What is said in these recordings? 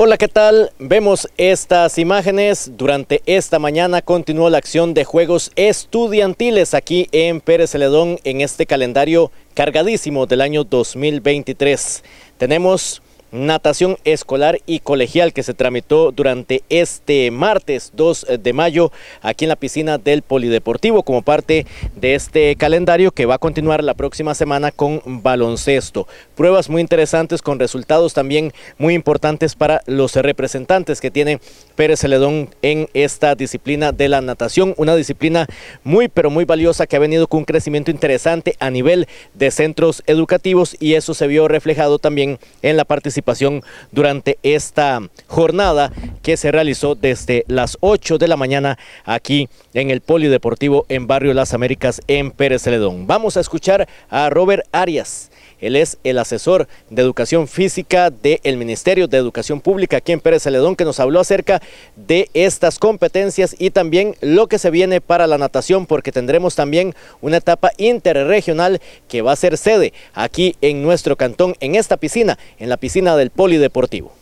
Hola, ¿qué tal? Vemos estas imágenes. Durante esta mañana continuó la acción de juegos estudiantiles aquí en Pérez Celedón en este calendario cargadísimo del año 2023. Tenemos natación escolar y colegial que se tramitó durante este martes 2 de mayo aquí en la piscina del Polideportivo como parte de este calendario que va a continuar la próxima semana con baloncesto. Pruebas muy interesantes con resultados también muy importantes para los representantes que tiene Pérez Celedón en esta disciplina de la natación, una disciplina muy pero muy valiosa que ha venido con un crecimiento interesante a nivel de centros educativos y eso se vio reflejado también en la participación participación durante esta jornada que se realizó desde las 8 de la mañana aquí en el Polideportivo en Barrio Las Américas en Pérez Celedón. Vamos a escuchar a Robert Arias. Él es el asesor de educación física del Ministerio de Educación Pública aquí en Pérez Celedón, que nos habló acerca de estas competencias y también lo que se viene para la natación, porque tendremos también una etapa interregional que va a ser sede aquí en nuestro cantón, en esta piscina, en la piscina del Polideportivo.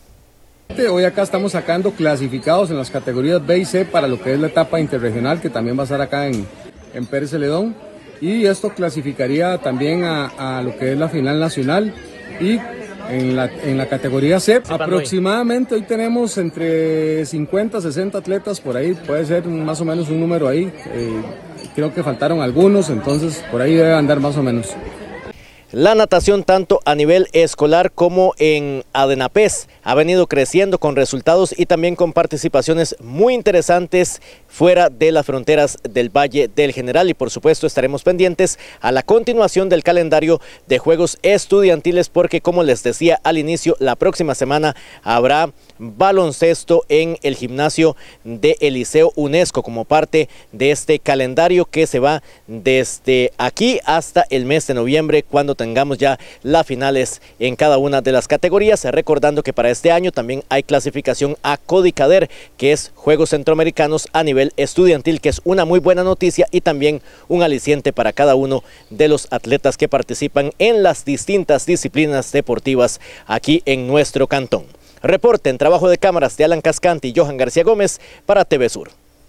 Hoy acá estamos sacando clasificados en las categorías B y C para lo que es la etapa interregional, que también va a estar acá en, en Pérez Celedón. Y esto clasificaría también a, lo que es la final nacional y en la, en la categoría C. Aproximadamente hoy tenemos entre 50, 60 atletas por ahí, puede ser más o menos un número ahí. Eh, creo que faltaron algunos, entonces por ahí debe andar más o menos. La natación tanto a nivel escolar como en Adenapés ha venido creciendo con resultados y también con participaciones muy interesantes fuera de las fronteras del Valle del General y por supuesto estaremos pendientes a la continuación del calendario de Juegos Estudiantiles porque como les decía al inicio la próxima semana habrá baloncesto en el gimnasio de Eliseo UNESCO como parte de este calendario que se va desde aquí hasta el mes de noviembre cuando tengamos ya las finales en cada una de las categorías. Recordando que para este año también hay clasificación a Codicader, que es Juegos Centroamericanos a nivel estudiantil, que es una muy buena noticia y también un aliciente para cada uno de los atletas que participan en las distintas disciplinas deportivas aquí en nuestro cantón. Reporte en trabajo de cámaras de Alan Cascanti y Johan García Gómez para TV Sur.